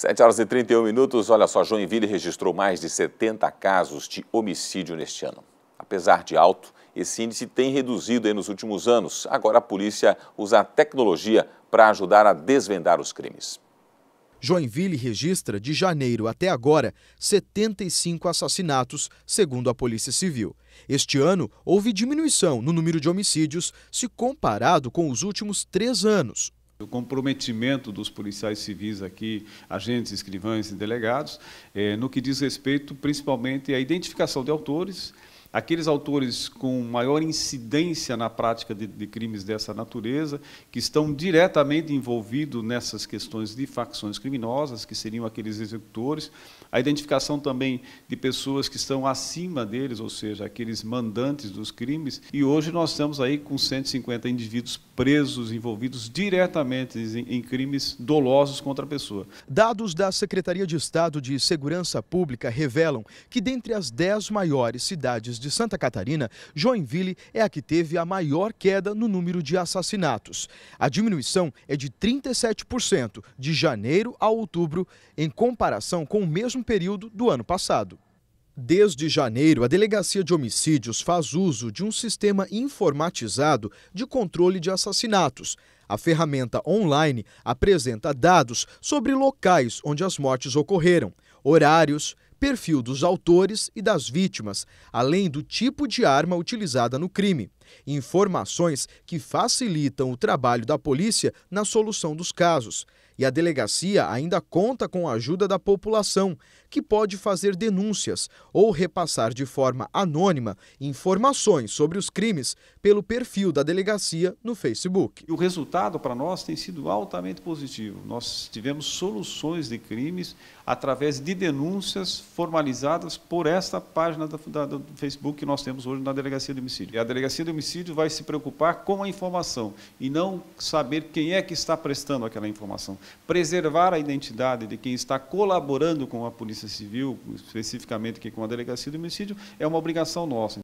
7 horas e 31 minutos. Olha só, Joinville registrou mais de 70 casos de homicídio neste ano. Apesar de alto, esse índice tem reduzido nos últimos anos. Agora a polícia usa a tecnologia para ajudar a desvendar os crimes. Joinville registra, de janeiro até agora, 75 assassinatos, segundo a Polícia Civil. Este ano, houve diminuição no número de homicídios se comparado com os últimos três anos. O comprometimento dos policiais civis aqui, agentes, escrivães e delegados, é, no que diz respeito principalmente à identificação de autores, aqueles autores com maior incidência na prática de, de, crimes dessa natureza, que estão diretamente envolvidos nessas questões de facções criminosas, que seriam aqueles executores, a identificação também de pessoas que estão acima deles, ou seja, aqueles mandantes dos crimes, e hoje nós estamos aí com 150 indivíduos presos, envolvidos diretamente em, em crimes dolosos contra a pessoa. Dados da Secretaria de Estado de Segurança Pública revelam que dentre as 10 maiores cidades de Santa Catarina, Joinville é a que teve a maior queda no número de assassinatos. A diminuição é de 37% de janeiro a outubro, em comparação com o mesmo período do ano passado. Desde janeiro, a Delegacia de Homicídios faz uso de um sistema informatizado de controle de assassinatos. A ferramenta online apresenta dados sobre locais onde as mortes ocorreram, horários, perfil dos autores e das vítimas, além do tipo de arma utilizada no crime. Informações que facilitam o trabalho da polícia na solução dos casos e a delegacia ainda conta com a ajuda da população, que pode fazer denúncias ou repassar de forma anônima informações sobre os crimes pelo perfil da delegacia no Facebook. o resultado para nós tem sido altamente positivo. Nós tivemos soluções de crimes através de denúncias formalizadas por esta página da, da, do Facebook que nós temos hoje na Delegacia de Homicídio. E a Delegacia de Homicídio vai se preocupar com a informação e não saber quem é que está prestando aquela informação preservar a identidade de quem está colaborando com a Polícia Civil, especificamente aqui com a Delegacia do Homicídio, é uma obrigação nossa.